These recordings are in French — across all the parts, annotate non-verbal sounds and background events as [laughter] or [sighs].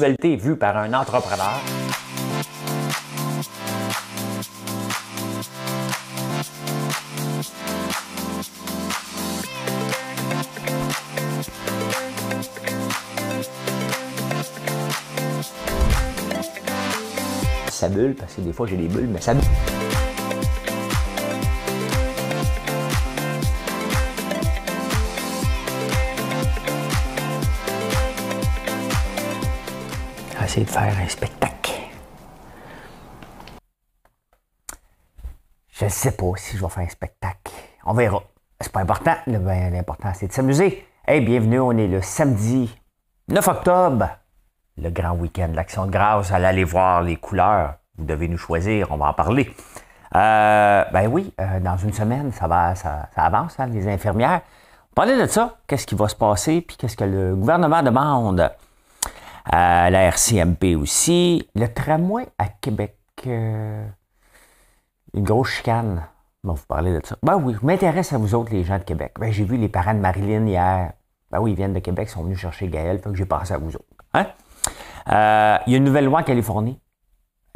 Vérité vue par un entrepreneur. Ça bulle, parce que des fois j'ai des bulles, mais ça bulle. de faire un spectacle. Je ne sais pas si je vais faire un spectacle. On verra. C'est pas important. L'important, c'est de s'amuser. Eh bienvenue. On est le samedi 9 octobre. Le grand week-end, l'action de grâce. Allez aller voir les couleurs. Vous devez nous choisir. On va en parler. Euh, ben oui, euh, dans une semaine, ça va, ça, avance, hein, les infirmières. Parlez de ça. Qu'est-ce qui va se passer? Puis qu'est-ce que le gouvernement demande? la RCMP aussi. Le tramway à Québec, euh, une grosse chicane. va vous parler de ça. Ben oui, je m'intéresse à vous autres, les gens de Québec. Ben, j'ai vu les parents de Marilyn hier. Ben oui, ils viennent de Québec, ils sont venus chercher Gaël, fait que j'ai passé à vous autres. Hein? Euh, il y a une nouvelle loi en Californie.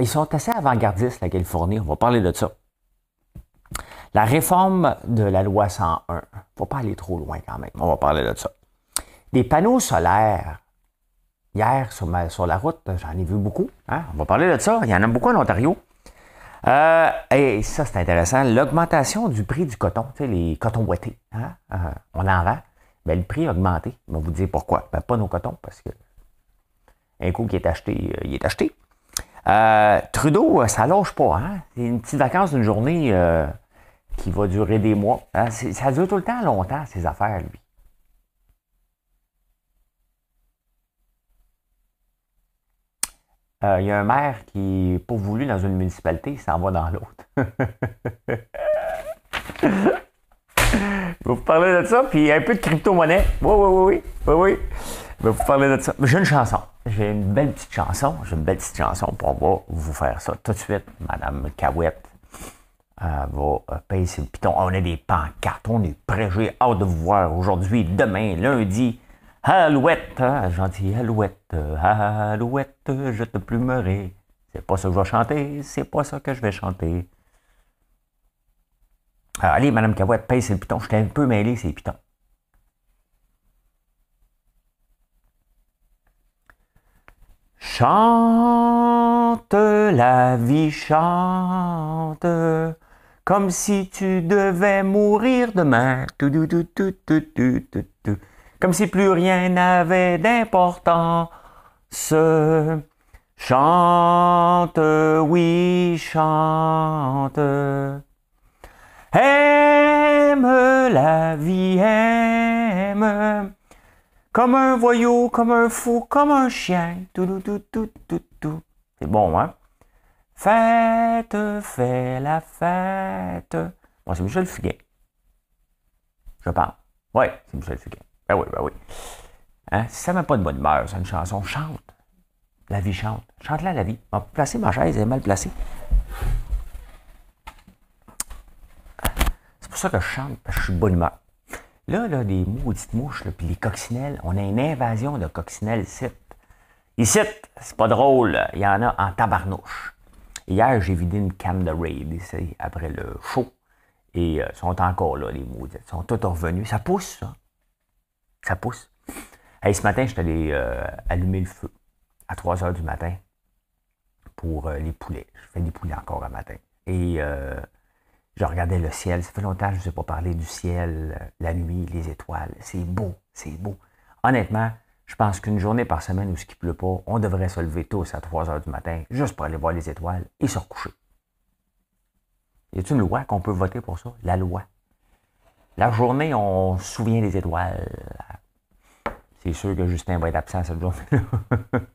Ils sont assez avant-gardistes, la Californie. On va parler de ça. La réforme de la loi 101. Faut faut pas aller trop loin quand même. On va parler de ça. Des panneaux solaires hier sur, la route. J'en ai vu beaucoup. Hein. On va parler de ça. Il y en a beaucoup en Ontario. Euh, et ça, c'est intéressant. L'augmentation du prix du coton, les cotons boîtés. Hein, euh, on en a. le prix a augmenté. On vous dire pourquoi. Ben, pas nos cotons, parce que un coup qui est acheté, euh, il est acheté. Trudeau, ça lâche pas. Hein. C'est une petite vacance d'une journée qui va durer des mois. Ça dure tout le temps longtemps, ces affaires, lui. Euh, il y a un maire qui, pour voulu dans une municipalité, il s'en va dans l'autre. je vais vous parler de ça, puis un peu de crypto-monnaie. Oui, oui, oui, oui, oui, vous parler de ça. J'ai une chanson. J'ai une belle petite chanson. J'ai une belle petite chanson. pour vous faire ça tout de suite. Madame Cahouette euh, va euh, payer ses pitons. On a des pancartes. On est prêts. J'ai hâte de vous voir aujourd'hui, demain, lundi. Alouette, hein, gentil alouette, alouette, je te plumerai. C'est pas ça que je vais chanter, c'est pas ça que je vais chanter. Ah, allez, Madame Cavouette, paye ses pitons. je t'ai un peu mêlé, ces pitons. Chante la vie, chante, comme si tu devais mourir demain. Tout, comme si plus rien n'avait d'importance. Chante, oui, chante. Aime la vie, aime. Comme un voyou, comme un fou, comme un chien. Tout, tout, tout, tout, tout. C'est bon, hein? Fête, fais la fête. Bon, c'est Michel Fugain. Je parle. Ouais, c'est Michel Fugain. Ben oui, ben oui. Hein? Si ça ne pas de bonne humeur, c'est une chanson, chante. La vie chante. Chante-la la vie. On placer ma chaise, elle est mal placée. C'est pour ça que je chante, parce que je suis de bonne humeur. Là, là, les maudites mouches, puis les coccinelles, on a une invasion de coccinelles ici. Ici, c'est pas drôle, il y en a en tabarnouche. Hier, j'ai vidé une cam de raid après le show. Et ils euh, sont encore là, les maudites. Ils sont tous revenus. Ça pousse, ça ça pousse. ce matin, je suis allé euh, allumer le feu à 3 h du matin pour euh, les poulets. Je fais des poulets encore un matin. Et euh, je regardais le ciel. Ça fait longtemps que je ne vous pas parler du ciel, la nuit, les étoiles. C'est beau, c'est beau. Honnêtement, je pense qu'une journée par semaine où ce qui pleut pas, on devrait se lever tous à 3 h du matin juste pour aller voir les étoiles et se recoucher. Y a-t-il une loi qu'on peut voter pour ça? La loi. La journée, on se souvient des étoiles. C'est sûr que Justin va être absent cette journée-là. [laughs]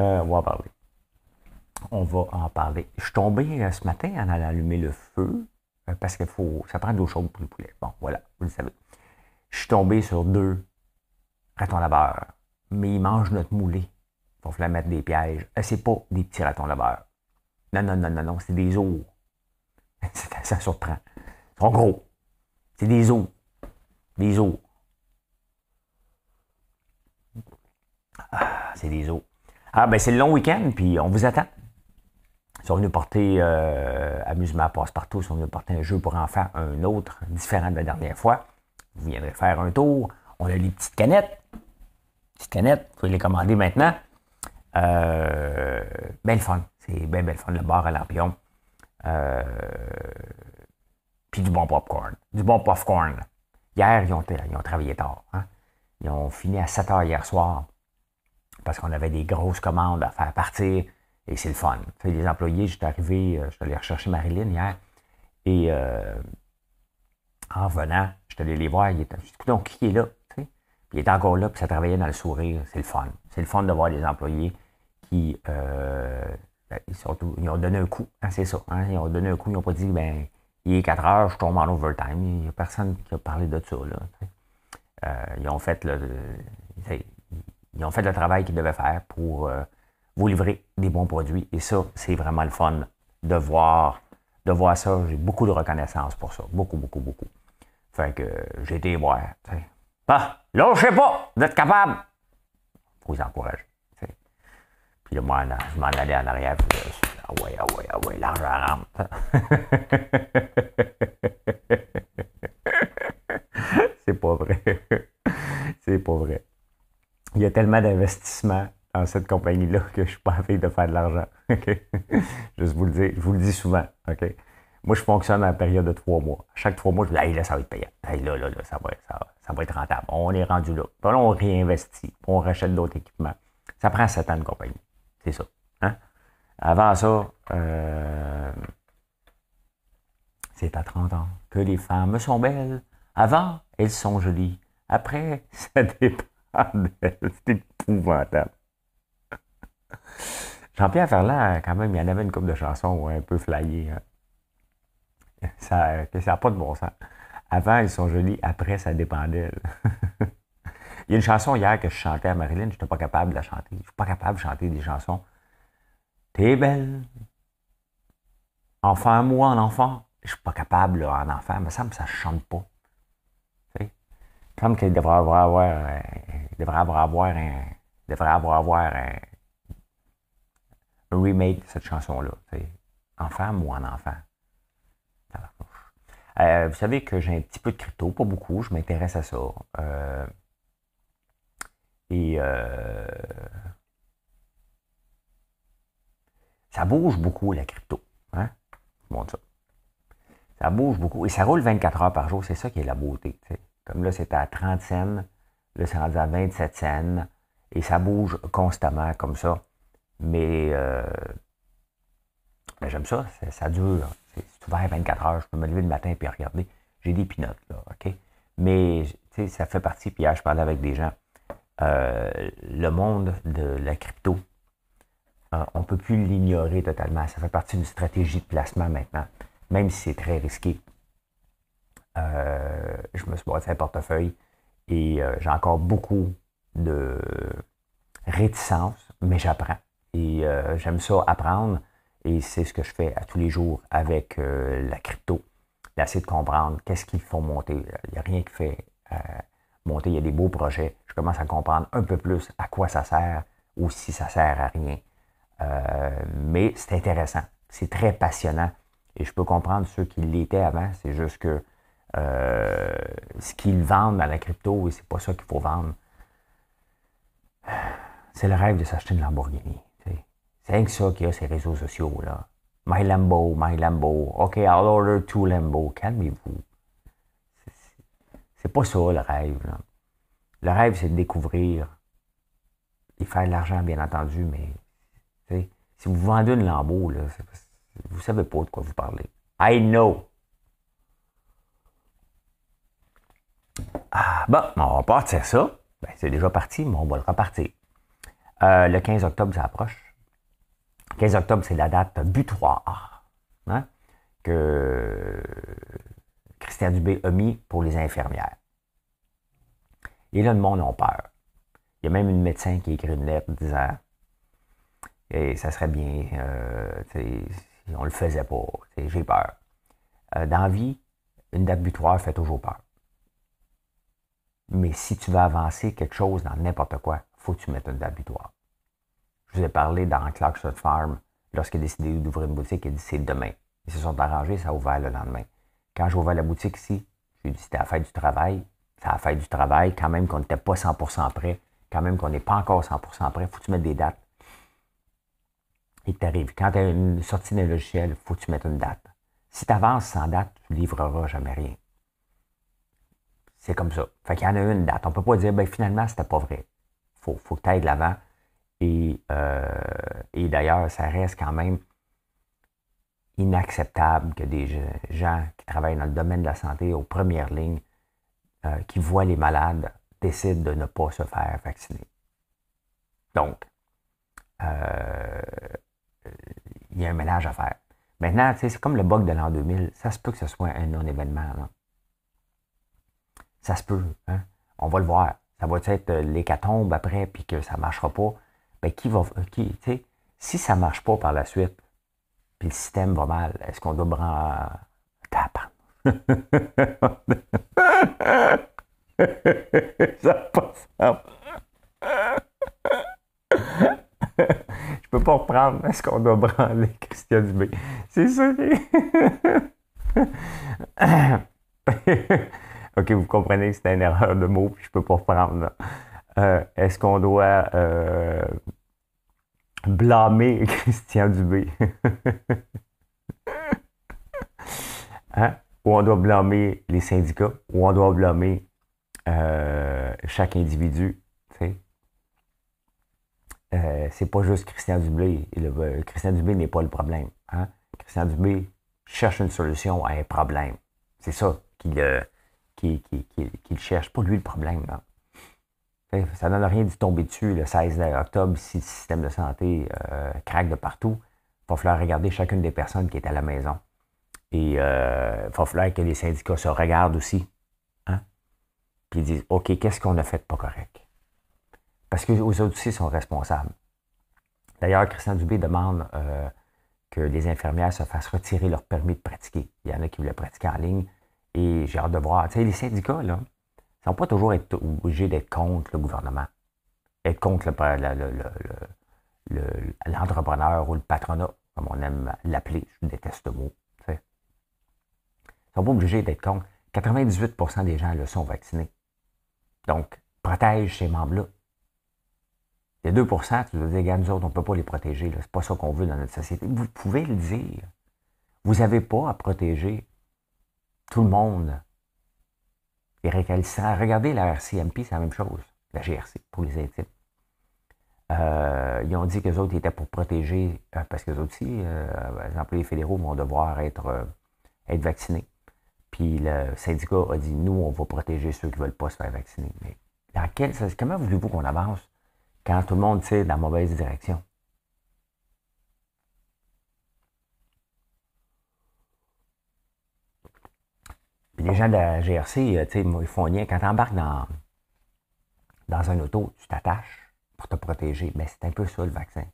Euh, on va en parler. On va en parler. Je suis tombé euh, ce matin en allant allumer le feu euh, parce qu'il faut. ça prend de l'eau chaude pour le poulet. Bon, voilà, vous le savez. Je suis tombé sur deux ratons laveurs, mais ils mangent notre moulée. Il va la mettre des pièges. Ce C'est pas des petits ratons laveurs. Non, non, non, non, non, c'est des ours. [laughs] ça surprend. Ils sont gros. C'est des os. Des os. Ah, c'est des os. Ah, ben c'est le long week-end, puis on vous attend. Ils sont venus porter amusement euh, Amusement Passe-Partout, ils sont venus porter un jeu pour enfants, un autre, différent de la dernière fois. Vous viendrez faire un tour. On a les petites canettes. Petites canettes, vous pouvez les commander maintenant. Euh, belle fun. C'est bien belle fun, le bar à l'ampion. Euh, puis du bon popcorn. Du bon popcorn. Hier, ils ont, travaillé tard. Hein? Ils ont fini à 7 heures hier soir parce qu'on avait des grosses commandes à faire partir et c'est le fun. les employés, j'étais arrivé, euh, je suis allé rechercher Marilyn hier et euh, en venant, je suis allé les voir. ils étaient... donc, qui est là? Puis il était encore là, puis ça travaillait dans le sourire. C'est le fun. C'est le fun de voir les employés qui ben, ils, ont donné un coup, hein, c'est ça. Hein, ils ont donné un coup, ils n'ont pas dit, ben, il est 4 heures, je tombe en overtime. Il n'y a personne qui a parlé de ça. Euh, ils, ont fait le, ils ont fait le travail qu'ils devaient faire pour euh, vous livrer des bons produits. Et ça, c'est vraiment le fun de voir, de voir ça. J'ai beaucoup de reconnaissance pour ça. Beaucoup, beaucoup, beaucoup. Fait que j'ai été voir. là, je sais bah, pas, vous êtes capable. vous vous encourager je m'en allais en arrière. ah ouais, ah ouais, ah ouais, l'argent rentre. C'est pas vrai. C'est pas vrai. Il y a tellement d'investissements dans cette compagnie-là que je suis pas train de faire de l'argent. [laughs] je vous le dis je vous le dis souvent. OK? Moi, je fonctionne en période de trois mois. Chaque trois mois, je dis, là, ça va être payant. là, là, là, ça va, être rentable. On est rendu là. Puis là, on réinvestit. on rachète d'autres équipements. Ça prend sept ans de compagnie. C'est ça. Hein? Avant ça, euh, c'est à 30 ans que les femmes sont belles. Avant, elles sont jolies. Après, [laughs] ça dépend d'elles. C'est épouvantable. Jean-Pierre Ferland, quand même, il y en avait une coupe de chansons un peu flyées. Hein. Ça n'a pas de bon sens. Avant, elles sont jolies. Après, ça dépend d'elles. [laughs] Il y a une chanson hier que je chantais à Marilyn, je n'étais pas capable de la chanter. Je ne suis pas capable de chanter des chansons. T'es belle. Enfant, moi, en enfant. Je suis pas capable, en enfant. Mais ça me ça chante pas. Tu sais? qu'il devrait avoir, avoir, devrait avoir, un, devrait avoir, un, remake de cette chanson-là. enfant ou en enfant. Euh, vous savez que j'ai un petit peu de crypto, pas beaucoup, je m'intéresse à ça. Euh, euh, ça bouge beaucoup, la crypto. Hein? Je montre ça. Ça bouge beaucoup. Et ça roule 24 heures par jour. C'est ça qui est la beauté. Comme là, c'était à 30 cents. Là, c'est rendu à 27 cents. Et ça bouge constamment comme ça. Mais euh, ben, j'aime ça. ça. dure. C'est ouvert 24 heures. Je peux me lever le matin et regarder. J'ai des pinottes, là, OK? Mais, ça fait partie. Puis hier, je parlais avec des gens euh, le monde de la crypto, euh, on ne peut plus l'ignorer totalement. Ça fait partie d'une stratégie de placement maintenant, même si c'est très risqué. Euh, je me suis bâti un portefeuille et j'ai encore beaucoup de réticence, mais j'apprends. Et j'aime ça apprendre et c'est ce que je fais à tous les jours avec la crypto. D'essayer de comprendre qu'est-ce qu'ils font monter. Il n'y a rien qui fait monter, il y a des beaux projets. Je commence à comprendre un peu plus à quoi ça sert ou si ça sert à rien. Euh, mais c'est intéressant. C'est très passionnant. Et je peux comprendre ceux qui l'étaient avant. C'est juste que euh, ce qu'ils vendent dans la crypto, et c'est pas ça qu'il faut vendre. [sighs] C'est le rêve de s'acheter une Lamborghini. C'est rien que ça qu'il y a ces réseaux sociaux. là. My Lambo, my Lambo. OK, I'll order two Lambo. Calmez-vous. C'est pas ça le rêve. Le rêve, c'est de découvrir et faire de l'argent, bien entendu, mais si vous vendez une lambeau, là, vous savez pas de quoi vous parlez. I know. Ah, bon, on va partir ça. Ben, c'est déjà parti, mais on va le repartir. Euh, le 15 octobre, ça approche. 15 octobre, c'est la date butoir. Hein, que du Dubé a pour les infirmières. Et là, le monde a peur. Il y a même une médecin qui écrit une lettre disant "Et eh, ça serait bien, euh, si on le faisait pas, j'ai peur. Euh, dans la vie, une date butoir fait toujours peur. Mais si tu veux avancer quelque chose dans n'importe quoi, il faut que tu mettes une date butoir. Je vous ai parlé dans Clarkson Farm, lorsqu'il a décidé d'ouvrir une boutique, il a dit c'est demain. Ils se sont arrangés, ça a ouvert le lendemain. Quand j'ouvrais la boutique ici, j'ai dit c'était à faire du travail. ça a faire du travail, quand même qu'on n'était pas 100% prêt, quand même qu'on n'est pas encore 100% prêt, faut que tu mettes des dates. Et arrives. Quand tu as une sortie d'un logiciel, faut que tu mettes une date. Si tu avances sans date, tu ne livreras jamais rien. C'est comme ça. Fait qu'il y en a une date. On ne peut pas dire, ben finalement, c'était pas vrai. Faut, faut que tu ailles de l'avant. Euh, et d'ailleurs, ça reste quand même inacceptable que des gens qui travaillent dans le domaine de la santé aux premières lignes, euh, qui voient les malades, décident de ne pas se faire vacciner. Donc, euh, il y a un ménage à faire. Maintenant, c'est comme le bug de l'an 2000. Ça se peut que ce soit un non-événement. Ça se peut. Hein. On va le voir. Ça va être l'hécatombe après, puis que ça ne marchera pas. Mais ben, qui va, qui, si ça ne marche pas par la suite, puis le système va mal, est-ce qu'on doit prendre. [laughs] ça passe. Je peux pas reprendre est-ce qu'on doit branler Christian B? C'est ça. [laughs] OK, vous comprenez que c'est une erreur de mot, puis je peux pas reprendre. Euh, est-ce qu'on doit euh, blâmer [laughs] Christian Dubé. hein? Ou on doit blâmer les syndicats, ou on doit blâmer euh, chaque individu. Euh, c'est pas juste Christian Dubé. Euh, Christian Dubé n'est pas le problème. Hein? Christian Dubé cherche une solution à un problème. C'est ça qu'il cherche. Pas lui le problème. Non? Hein. Ça donne rien d'y tomber dessus le 16 octobre si le système de santé euh, craque de partout. Il va falloir regarder chacune des personnes qui est à la maison. Et il euh, va falloir que les syndicats se regardent aussi. Hein, puis ils disent OK, qu'est-ce qu'on a fait de pas correct Parce que les autres aussi sont responsables. D'ailleurs, Christian Dubé demande euh, que les infirmières se fassent retirer leur permis de pratiquer. Il y en a qui voulaient pratiquer en ligne et j'ai hâte de voir. Tu sais, les syndicats, là, ils ne sont pas toujours obligés d'être contre le gouvernement, être contre l'entrepreneur ou le patronat, comme on aime l'appeler. Je déteste le mot. Ils ne sont pas obligés d'être contre. 98 des gens le sont vaccinés. Donc, protège ces membres-là. Les 2 tu veux dire, nous autres, on ne peut pas les protéger. Ce n'est pas ça qu'on veut dans notre société. Vous pouvez le dire. Vous n'avez pas à protéger tout le monde et récalcitrant. Regardez la RCMP, c'est la même chose, la GRC, pour les intimes. Euh, ils ont dit que les autres étaient pour protéger, euh, parce que les autres aussi, euh, les employés fédéraux vont devoir être, être vaccinés. Puis le syndicat a dit nous, on va protéger ceux qui ne veulent pas se faire vacciner. Mais comment voulez-vous qu'on avance quand tout le monde tire dans la mauvaise direction? les gens de la GRC, euh, ils font rien. Quand tu embarques dans, un auto, tu t'attaches pour te protéger. Mais ben, c'est un peu ça, le vaccin.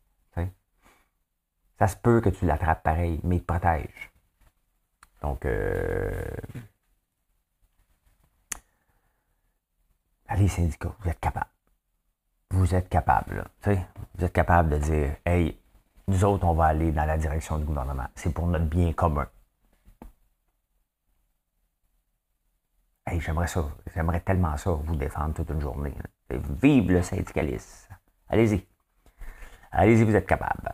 Ça se peut que tu l'attrapes pareil, mais il te protège. Donc, euh, allez, syndicats, vous êtes capables. Vous êtes capables. vous êtes capables de dire, hey, nous autres, on va aller dans la direction du gouvernement. C'est pour notre bien commun. j'aimerais ça, j'aimerais tellement ça vous défendre toute une journée. Vive le syndicalisme. Allez-y. Allez-y, vous êtes capable.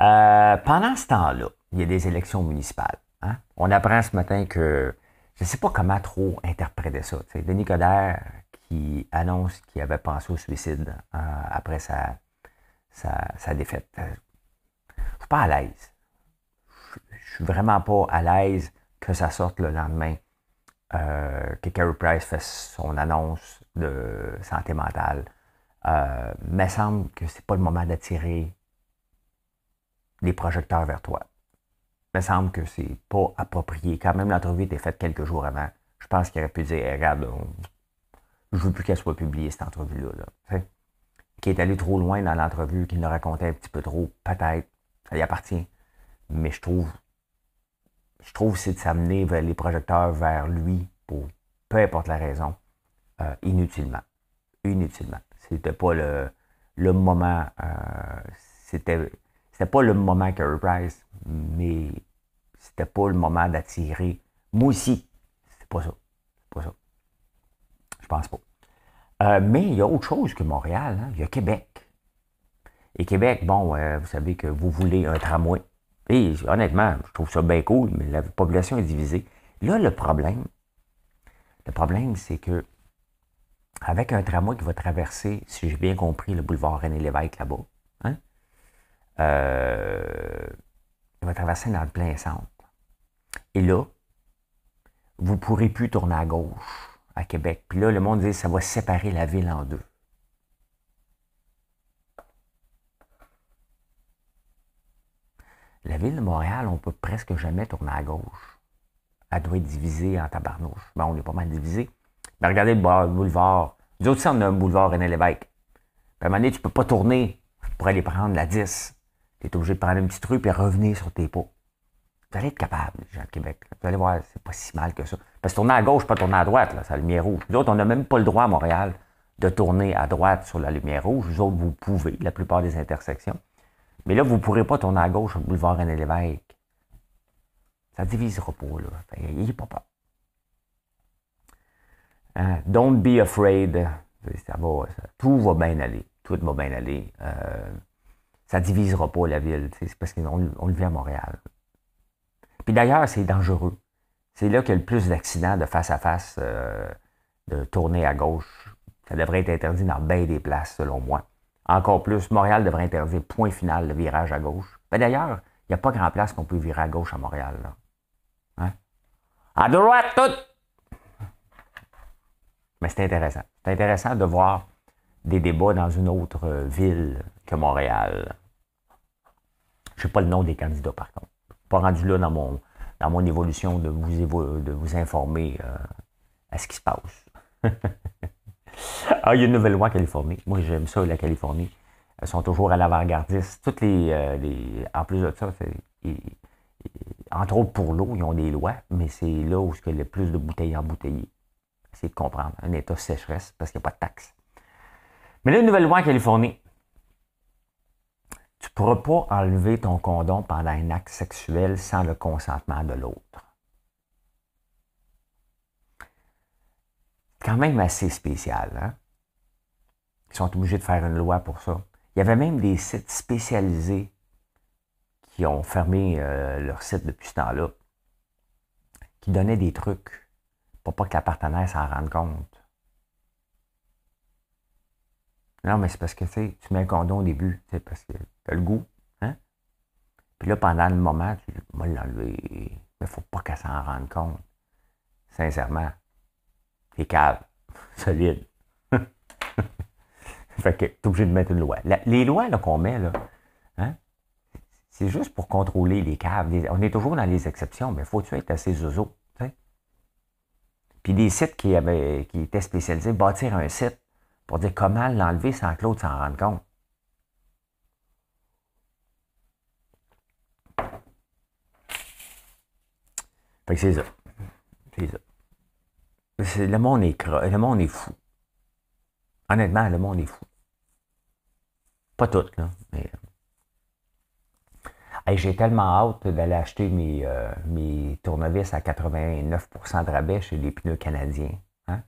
Euh, pendant ce temps-là, il y a des élections municipales. Hein. On apprend ce matin que je ne sais pas comment trop interpréter ça. C'est Denis Coderre qui annonce qu'il avait pensé au suicide euh, après sa, sa, sa défaite. Euh, je ne suis pas à l'aise. Je ne suis vraiment pas à l'aise que ça sorte le lendemain que euh, Carey Price fasse son annonce de santé mentale. Euh, mais semble que c'est pas le moment d'attirer les projecteurs vers toi. Me semble que c'est pas approprié. Quand même, l'entrevue était faite quelques jours avant. Je pense qu'il aurait pu dire eh, Regarde, je veux plus qu'elle soit publiée, cette entrevue-là. Qui est allé trop loin dans l'entrevue, qui nous racontait un petit peu trop, peut-être, ça y appartient. Mais je trouve je trouve, c'est de s'amener les projecteurs vers lui pour peu importe la raison, euh, inutilement. Inutilement. C'était pas le, le moment. Euh, c'était, pas le moment que Price, mais c'était pas le moment d'attirer moi Moussi. C'est pas ça. C'est pas ça. Je pense pas. Euh, mais il y a autre chose que Montréal. Hein. Il y a Québec. Et Québec, bon, vous savez que vous voulez un tramway. Et honnêtement, je trouve ça bien cool, mais la population est divisée. Là, le problème, le problème, c'est que avec un tramway qui va traverser, si j'ai bien compris, le boulevard René-Lévesque là-bas, hein, euh, il va traverser dans le plein centre. Et là, vous ne pourrez plus tourner à gauche à Québec. Puis là, le monde dit ça va séparer la ville en deux. La ville de Montréal, on peut presque jamais tourner à gauche. Elle doit être divisée en tabarnouche. Bon, on est pas mal divisé. Mais ben, regardez le boulevard. Nous autres, on a un boulevard René Lévesque. Ben, à un moment donné, tu ne peux pas tourner Tu pourrais aller prendre la 10. Tu es obligé de prendre un petit truc et revenir sur tes pots. Vous allez être capable, les gens de Québec. Vous allez voir, c'est pas si mal que ça. Parce que tourner à gauche, pas tourner à droite, c'est la lumière rouge. Nous autres, on n'a même pas le droit à Montréal de tourner à droite sur la lumière rouge. Nous autres, vous pouvez, la plupart des intersections. Mais là, vous ne pourrez pas tourner à gauche sur boulevard René Lévesque. Ça divisera pas, là. Il a pas peur. Hein? Don't be afraid. Tout va bien aller. Tout va bien aller. Ça euh, ça divisera pas la ville. C'est parce qu'on le vit à Montréal. Puis d'ailleurs, c'est dangereux. C'est là qu'il y a le plus d'accidents de face à face, euh, de tourner à gauche. Ça devrait être interdit dans bien des places, selon moi. Encore plus, Montréal devrait interdire point final le virage à gauche. D'ailleurs, il n'y a pas grand place qu'on peut virer à gauche à Montréal. Hein? À droite, tout! Mais c'est intéressant. C'est intéressant de voir des débats dans une autre euh, ville que Montréal. Je sais pas le nom des candidats, par contre. Pas rendu là dans mon, dans mon évolution de vous, de vous informer euh, à ce qui se passe. [laughs] Ah, il y a une nouvelle loi en Californie. Moi, j'aime ça, la Californie. Elles sont toujours à l'avant-gardiste. Toutes les, euh, En plus de ça, entre autres pour l'eau, ils ont des lois, mais c'est là où il y a le plus de bouteilles en bouteille, C'est de comprendre. Un état sécheresse parce qu'il n'y a pas de taxe. Mais là, une nouvelle loi en Californie. Tu ne pourras pas enlever ton condom pendant un acte sexuel sans le consentement de l'autre. quand même assez spécial. Hein? Ils sont obligés de faire une loi pour ça. Il y avait même des sites spécialisés qui ont fermé euh, leur site depuis ce temps-là, qui donnaient des trucs pour pas que la partenaire s'en rende compte. Non, mais c'est parce que tu mets un condom au début, parce que tu as le goût. Hein? Puis là, pendant le moment, tu vas l'enlever. Mais faut pas qu'elle s'en rende compte. Sincèrement. Les caves, [laughs] solides. [laughs] fait que t'es obligé de mettre une loi. les lois là, qu'on met, hein, c'est juste pour contrôler les caves. on est toujours dans les exceptions, mais faut-tu être assez zozo? Puis des sites qui, avaient, qui étaient spécialisés, bâtir un site pour dire comment l'enlever sans que l'autre s'en rende compte. Fait que c'est ça. C'est ça. Le monde est le monde est fou. Honnêtement, le monde est fou. Pas tout, là, mais. Euh. j'ai tellement hâte d'aller acheter mes, euh, mes tournevis à 89% de rabais chez les pneus canadiens. Hein.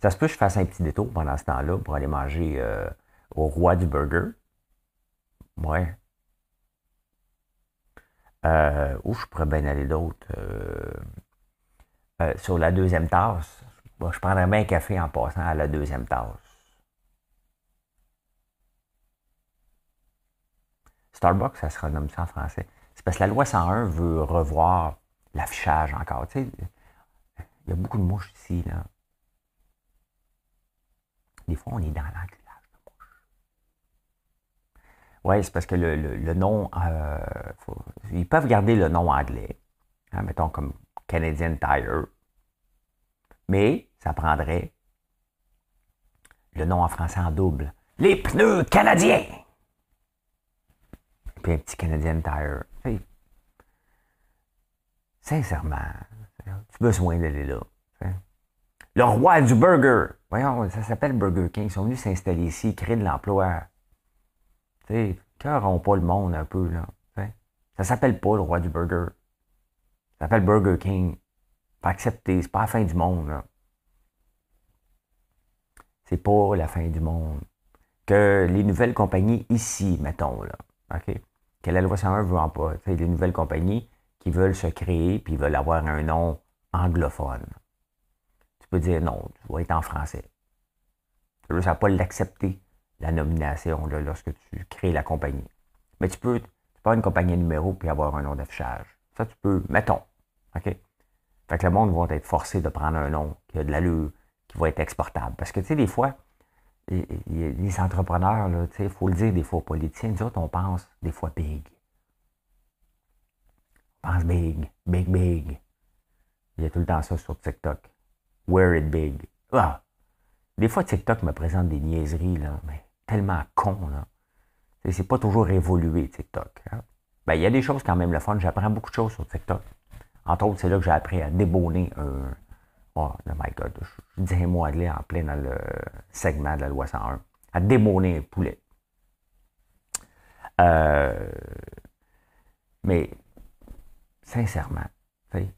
Ça se peut que je fasse un petit détour pendant ce temps-là pour aller manger euh, au roi du burger. Ouais. Euh, où je pourrais bien aller d'autres? Euh, sur la deuxième tasse, bah, je prendrais bien un café en passant à la deuxième tasse. Starbucks, ça se renomme ça en français. C'est parce que la loi 101 veut revoir l'affichage encore. il y a beaucoup de mouches ici, là. Des fois, on est dans l'enculage de mouches. Oui, c'est parce que le, nom. Euh, ils peuvent garder le nom anglais. Hein, mettons comme Canadian Tire. Mais ça prendrait le nom en français en double. Les pneus canadiens! Puis un petit Canadian Tire. Sincèrement, tu besoin d'aller là. Hein? Le roi du burger. Voyons, ça s'appelle Burger King. Ils sont venus s'installer ici, créer de l'emploi. Tu sais, cœur pas le monde un peu, là. Hein? Ça s'appelle pas le roi du burger. Ça s'appelle Burger King. faut accepter, c'est pas la fin du monde. C'est pas la fin du monde. Que les nouvelles compagnies ici, mettons, là, OK? Que la loi 101 veut en pas. les nouvelles compagnies qui veulent se créer puis veulent avoir un nom anglophone. Tu peux dire non, tu dois être en français. Ça ne pas l'accepter, la nomination, lorsque tu crées la compagnie. Mais tu peux, tu avoir une compagnie numéro puis avoir un nom d'affichage. Ça, tu peux, mettons, OK. Fait que le monde va être forcé de prendre un nom qui a de l'allure, qui va être exportable. Parce que, tu sais, des fois, les, entrepreneurs, tu sais, il faut le dire, des fois, politiciens, nous on pense des fois big. On pense big, big, big. Il y a tout le temps ça sur TikTok. Wear it big. Ah! Des fois, TikTok me présente des niaiseries, là, mais tellement con, là. C'est pas toujours évolué, TikTok. Hein. Bien, il y a des choses quand même le fun. J'apprends beaucoup de choses sur TikTok. Entre autres, c'est là que j'ai appris à débonner un. Oh my god, je dis un mot anglais en plein dans le segment de la loi 101. À débonner un poulet. Euh, mais, sincèrement,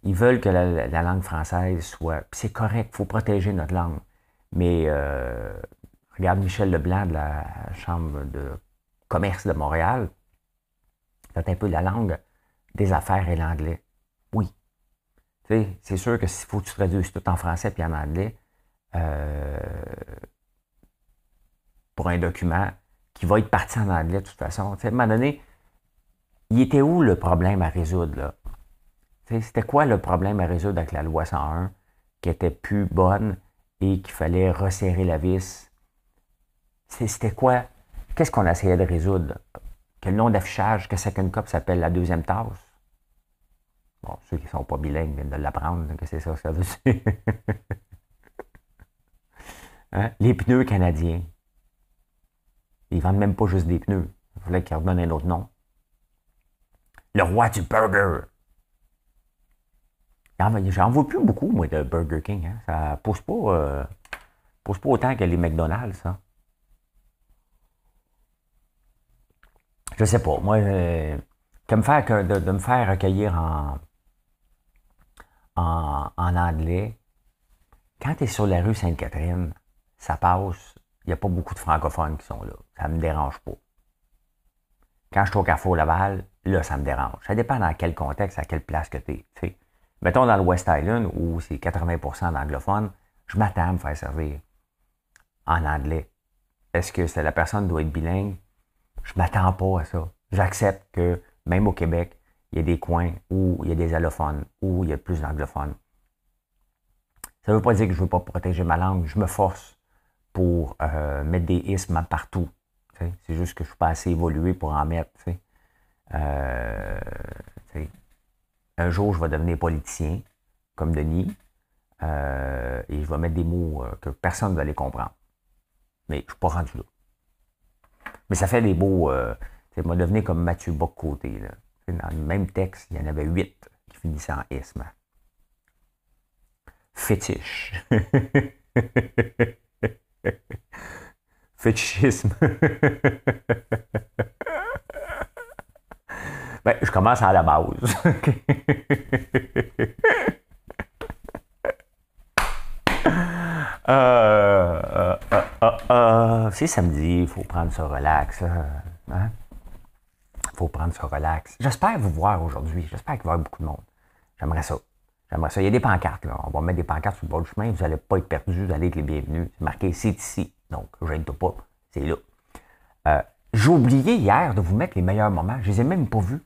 ils veulent que la, langue française soit. C'est correct, il faut protéger notre langue. Mais euh, regarde Michel Leblanc de la Chambre de commerce de Montréal. C'est un peu la langue des affaires et l'anglais oui. C'est sûr que s'il faut que tu traduises tout en français puis en anglais euh, pour un document qui va être parti en anglais de toute façon, à un moment donné, il était où le problème à résoudre là? C'était quoi le problème à résoudre avec la loi 101 qui était plus bonne et qu'il fallait resserrer la vis? C'était quoi? Qu'est-ce qu'on essayait de résoudre? Quel nom d'affichage que Second Cup s'appelle la deuxième tasse? Bon, ceux qui ne sont pas bilingues viennent de l'apprendre, que c'est ça, ça veut [laughs] hein? Les pneus canadiens. Ils vendent même pas juste des pneus. Il fallait qu'ils redonnent un autre nom. Le roi du burger. J'en veux plus beaucoup, moi, de Burger King. Hein. Ça pousse pas, euh, pousse pas autant que les McDonald's, ça. Hein. Je sais pas. Moi, euh, faire, de, de, me faire accueillir en, en, anglais. Quand tu es sur la rue Sainte-Catherine, ça passe. Il n'y a pas beaucoup de francophones qui sont là. Ça ne me dérange pas. Quand je suis au Carrefour Laval, là, ça me dérange. Ça dépend dans quel contexte, à quelle place que tu es. Mettons dans le West Island, où c'est 80 d'anglophones, je m'attends à me faire servir en anglais. Est-ce que la personne doit être bilingue? Je ne m'attends pas à ça. J'accepte que, même au Québec, il y a des coins où il y a des allophones, où il y a plus d'anglophones. Ça ne veut pas dire que je ne veux pas protéger ma langue. Je me force pour euh, mettre des ismes partout. C'est juste que je ne suis pas assez évolué pour en mettre. Euh, un jour, je vais devenir politicien, comme Denis, euh, et je vais mettre des mots que personne ne va les comprendre. Mais je ne suis pas rendu là. Mais ça fait des beaux. Je me devenir comme Mathieu Bocoté. Là. Dans le même texte, il y en avait huit qui finissaient en isme. Fétiche. [laughs] Fétichisme. [laughs] ben, je commence à la base. [laughs] Euh, euh, euh, euh, c'est samedi, il faut prendre ça relax. Hein, hein faut prendre ce relax. J'espère vous voir aujourd'hui. J'espère qu'il va y avoir beaucoup de monde. J'aimerais ça. J'aimerais ça. Il y a des pancartes, On va mettre des pancartes sur le bord du chemin. Vous n'allez pas être perdu. Vous allez être les bienvenus. C'est marqué c'est ici. Donc, je ne pas. C'est là. Euh, j'ai oublié hier de vous mettre les meilleurs moments. Je ne les ai même pas vus.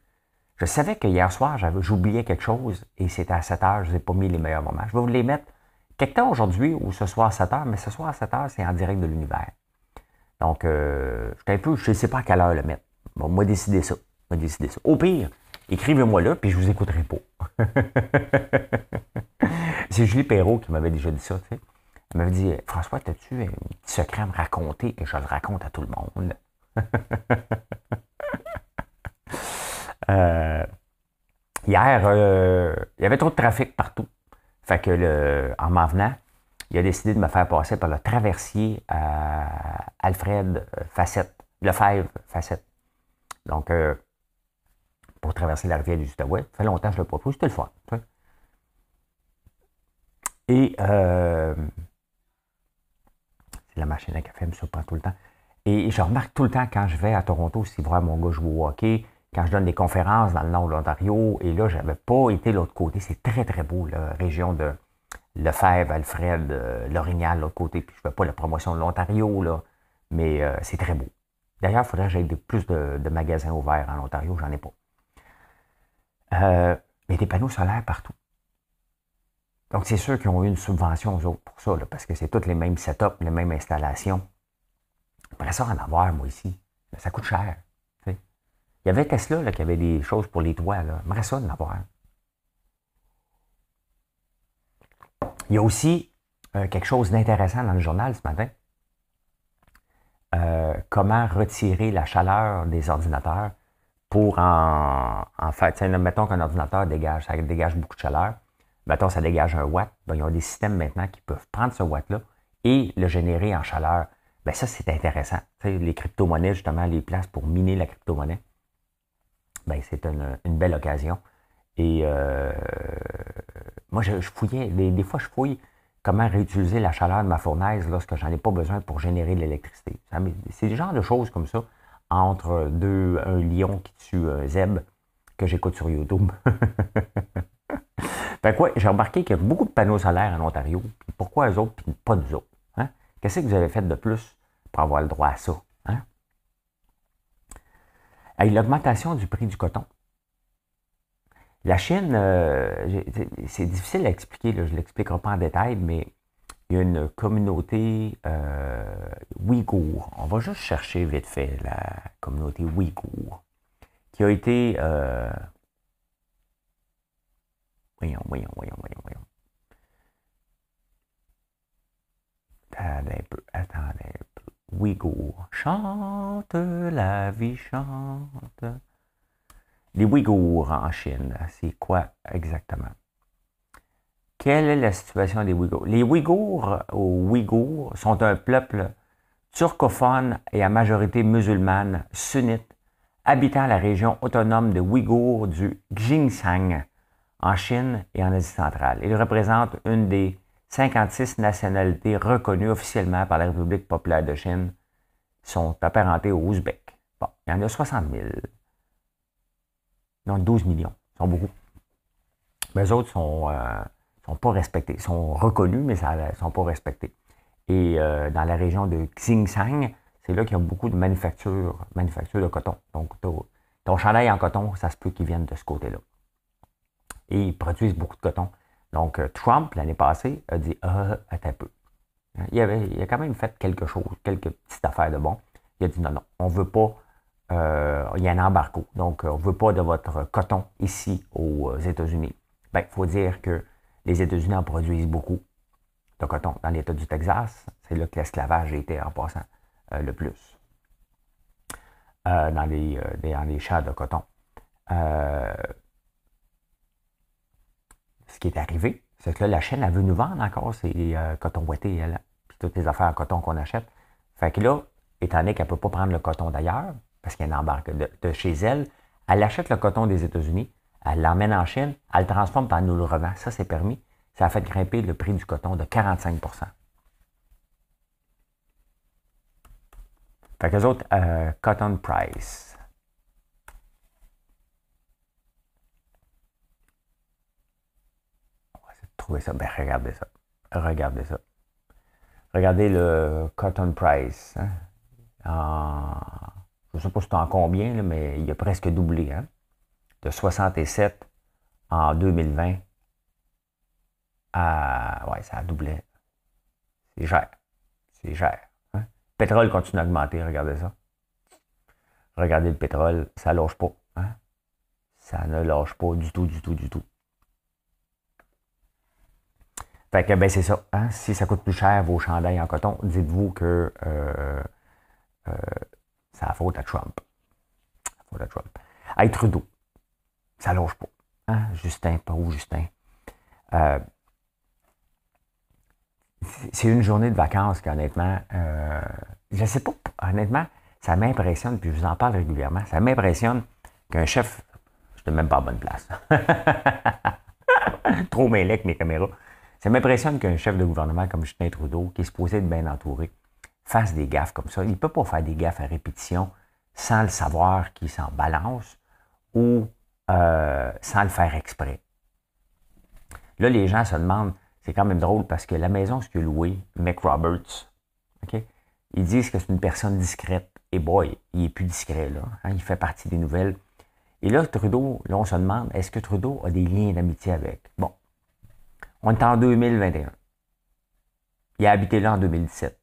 Je savais que hier soir, j'oubliais quelque chose et c'était à 7 heures. Je ai pas mis les meilleurs moments. Je vais vous les mettre quelque temps aujourd'hui ou ce soir à 7 h mais ce soir à 7 heures, c'est en direct de l'univers. Donc, euh, je ne sais pas à quelle heure le mettre. Bon, moi, décider ça. Au pire, écrivez-moi là, puis je vous écouterai pas. [laughs] C'est Julie Perrault qui m'avait déjà dit ça, tu sais. Elle m'avait dit François, as-tu un petit secret à me raconter Et je le raconte à tout le monde. [laughs] Euh, hier, euh, il y avait trop de trafic partout. Fait que, le, en m'en venant, il a décidé de me faire passer par le traversier à Alfred Facette, Lefebvre Facette. Donc, euh, pour traverser la rivière du Outaouais, ça fait longtemps que je le propose, c'était le fun. Et euh, c'est la machine à café me surprend tout le temps. Et je remarque tout le temps quand je vais à Toronto, si vraiment mon gars jouer au hockey, quand je donne des conférences dans le nord de l'Ontario, et là, je n'avais pas été l'autre côté. C'est très, très beau, la région de Lefebvre, Alfred, euh, Lorignal, l'autre côté. Puis je ne fais pas la promotion de l'Ontario, là, mais c'est très beau. D'ailleurs, il faudrait que j'aille plus de, magasins ouverts en Ontario, j'en ai pas. Euh, mais des panneaux solaires partout. Donc, c'est sûr qu'ils ont eu une subvention aux autres pour ça, parce que c'est toutes les mêmes setups, les mêmes installations. Après ça, en avoir, moi, ici, ben, ça coûte cher. Il y avait Tesla là, qui avait des choses pour les toits. Là. J'aimerais ça en avoir. Il y a aussi euh, quelque chose d'intéressant dans le journal ce matin. Euh, comment retirer la chaleur des ordinateurs pour en, en faire. Mettons qu'un ordinateur dégage, ça dégage beaucoup de chaleur. Mettons, ça dégage un watt. Ben, y a des systèmes maintenant qui peuvent prendre ce watt-là et le générer en chaleur. Ben, ça, c'est intéressant. les crypto-monnaies, justement, les places pour miner la crypto-monnaie, ben, c'est une, belle occasion. Et euh, moi, je, fouille, fouillais, des, fois, je fouille comment réutiliser la chaleur de ma fournaise lorsque j'en ai pas besoin pour générer de l'électricité. C'est du genre de choses comme ça, entre deux, un lion qui tue un euh, zèbre, que j'écoute sur YouTube. [laughs] fait quoi, j'ai remarqué qu'il y a beaucoup de panneaux solaires en Ontario. pourquoi eux autres, et pas nous autres? Hein? Qu'est-ce que vous avez fait de plus pour avoir le droit à ça? Hein? L'augmentation du prix du coton. La Chine, c'est difficile à expliquer, je ne l'expliquerai pas en détail, mais il y a une communauté euh, ouïghour. On va juste chercher vite fait la communauté ouïghour, qui a été... Voyons, voyons, voyons, voyons, voyons. Attendez un peu, attendez un peu. Ouïghour, chante la vie, chante les Ouïghours en Chine. C'est quoi exactement? Quelle est la situation des Ouïghours? Les Ouïghours ou sont un peuple turcophone et à majorité musulmane sunnite habitant la région autonome de Ouïghours du Xinjiang en Chine et en Asie centrale. Ils représentent une des 56 nationalités reconnues officiellement par la République populaire de Chine. Ils sont apparentés aux Ouzbeks. Bon, il y en a 60 000. 12 millions. Ce sont beaucoup. Mais eux autres sont, euh, sont pas respectés. Ils sont reconnus, mais ils ne sont pas respectés. Et euh, dans la région de Xinjiang, c'est là qu'il y a beaucoup de manufactures, manufactures de coton. Donc, ton chandail en coton, ça se peut qu'il vienne de ce côté-là. Et ils produisent beaucoup de coton. Donc, euh, Trump, l'année passée, a dit Ah, attends un peu. Il, avait, il a quand même fait quelque chose, quelques petites affaires de bon. Il a dit non, non, on ne veut pas euh, il y a un embargo. Donc, euh, on ne veut pas de votre coton ici aux euh, États-Unis. il ben, faut dire que les États-Unis en produisent beaucoup de coton dans l'État du Texas. C'est là que l'esclavage a été en passant le plus dans, les, dans, champs de coton. ce qui est arrivé, c'est que la chaîne, elle veut nous vendre encore ces cotons boîtés, toutes les affaires en coton qu'on achète. Fait que là, étant donné qu'elle ne peut pas prendre le coton d'ailleurs, parce qu'elle embarque de, chez elle. Elle achète le coton des États-Unis, elle l'emmène en Chine, elle le transforme par nous le revend. Ça, c'est permis. Ça a fait grimper le prix du coton de 45 Fait qu'eux autres, euh, Cotton Price. On va essayer de trouver ça. Ben, regardez ça. Regardez ça. Regardez le Cotton Price. Hein, je ne sais pas c'est en combien, mais il a presque doublé, hein. de 67 en 2020 à. Ouais, ça a doublé. C'est cher. C'est cher. Le hein. pétrole continue à regardez ça. Regardez le pétrole, ça ne lâche pas. Hein. Ça ne lâche pas du tout, du tout, du tout. Fait que, ben, c'est ça. Si ça coûte plus cher vos chandelles en coton, dites-vous que. Euh, euh, c'est a faute à Trump. faute à Trump. Hey, Trudeau, ça longe pas. Hein, Justin, pas où Justin? Euh, c'est une journée de vacances qu'honnêtement, euh, je ne sais pas, honnêtement, ça m'impressionne, puis je vous en parle régulièrement, ça m'impressionne qu'un chef, je n'étais même pas en bonne place. [laughs] Trop mêlé avec mes caméras. Ça m'impressionne qu'un chef de gouvernement comme Justin Trudeau, qui est supposé être bien entouré, fasse des gaffes comme ça. Il ne peut pas faire des gaffes à répétition sans le savoir qu'il s'en balance ou euh, sans le faire exprès. Là, les gens se demandent, c'est quand même drôle parce que la maison, ce a loué, Mick Roberts, ils disent que c'est une personne discrète. Et boy, il est plus discret, là. Hein. il fait partie des nouvelles. Et là, Trudeau, là, on se demande, est-ce que Trudeau a des liens d'amitié avec? Bon. On est en 2021. Il a habité là en 2017.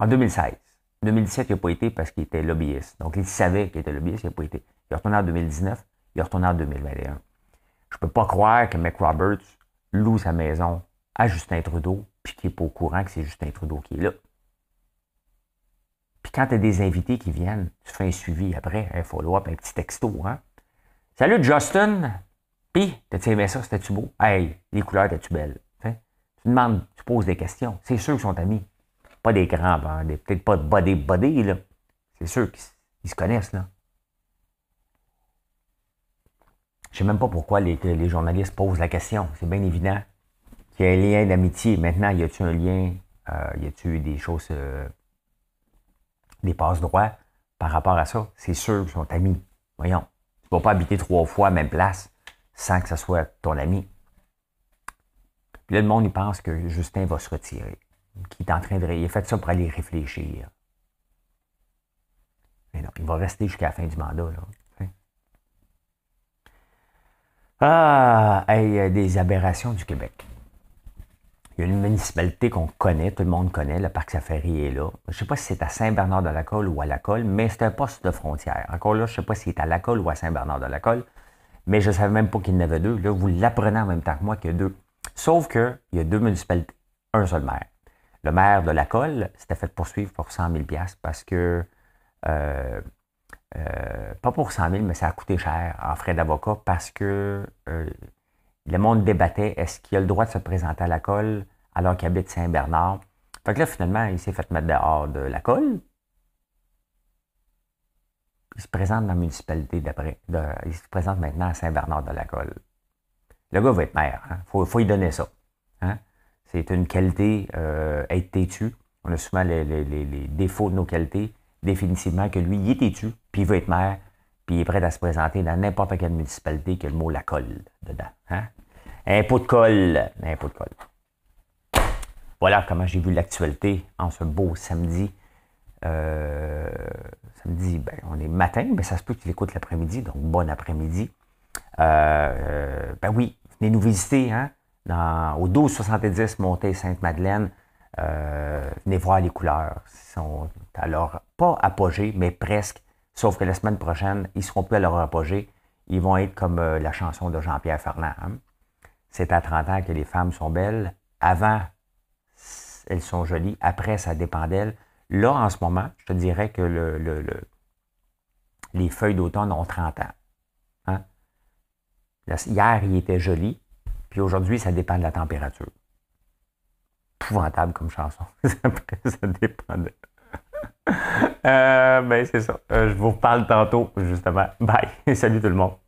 En 2016. En 2017, il n'a pas été parce qu'il était lobbyiste. Donc, il savait qu'il était lobbyiste, il n'a pas été. Il est retourné en 2019, il est retourné en 2021. Je ne peux pas croire que Roberts loue sa maison à Justin Trudeau, puis qu'il n'est pas au courant que c'est Justin Trudeau qui est là. Puis quand tu as des invités qui viennent, tu fais un suivi après, un hein, follow-up, un petit texto. Hein. Salut Justin! Puis, t'as-tu aimé ça? C'était-tu beau? Hey, les couleurs, t'es-tu belle? Tu demandes, tu poses des questions. C'est sûr qu'ils sont amis des grands hein, peut-être pas de body-body, C'est sûr qu'ils se connaissent, là. Je sais même pas pourquoi les, journalistes posent la question. C'est bien évident qu'il y a un lien d'amitié. Maintenant, y a t il un lien, euh, y a t il des choses, euh, des passes droits par rapport à ça? C'est sûr qu'ils sont amis. Voyons. Tu vas pas habiter trois fois à même place sans que ce soit ton ami. là, le monde, il pense que Justin va se retirer qui est en train de. Il fait ça pour aller réfléchir. Mais non, il va rester jusqu'à la fin du mandat. Là. Il y a des aberrations du Québec. Il y a une municipalité qu'on connaît, tout le monde connaît, le parc Safari est là. Je ne sais pas si c'est à Saint-Bernard-de-la-Colle ou à La Colle, mais c'est un poste de frontière. Encore là, je ne sais pas si c'est à La Colle ou à Saint-Bernard-de-la-Colle, mais je ne savais même pas qu'il y en avait deux. Là, vous l'apprenez en même temps que moi qu'il y a deux. Sauf qu'il y a deux municipalités, un seul maire. Le maire de la colle s'était fait poursuivre pour 100 000 parce que, euh, euh, pas pour 100 000, mais ça a coûté cher en frais d'avocat parce que euh, le monde débattait est-ce qu'il a le droit de se présenter à la colle alors qu'il habite Saint-Bernard. Fait que là, finalement, il s'est fait mettre dehors de la colle. Il se présente dans la municipalité d'après. il se présente maintenant à Saint-Bernard de la colle. Le gars va être maire. Hein. faut, faut, donner ça. Hein? C'est une qualité, euh, être têtu. On a souvent les, défauts de nos qualités, définitivement, que lui, il est têtu, puis il veut être maire, puis il est prêt à se présenter dans n'importe quelle municipalité que le mot la colle dedans. Hein? Un pot de colle, un pot de colle. Voilà comment j'ai vu l'actualité en ce beau samedi. Euh, samedi, ben, on est matin, mais ça se peut que tu l'écoutes l'après-midi, donc bon après-midi. Euh, ben oui, venez nous visiter, hein? Au au 1270 Montée Sainte-Madeleine, euh, venez voir les couleurs. Ils sont à pas apogée, mais presque. Sauf que la semaine prochaine, ils ne seront plus à leur apogée. Ils vont être comme euh, la chanson de Jean-Pierre Fernand. Hein. C'est à 30 ans que les femmes sont belles. Avant, elles sont jolies. Après, ça dépend d'elles. Là, en ce moment, je te dirais que les feuilles d'automne ont 30 ans. Hein. Hier, il était joli. Puis aujourd'hui, ça dépend de la température. Pouvantable comme chanson. [laughs] ça dépend de... [laughs] Euh, ben, c'est ça. Euh, je vous parle tantôt, justement. Bye. [laughs] Salut tout le monde.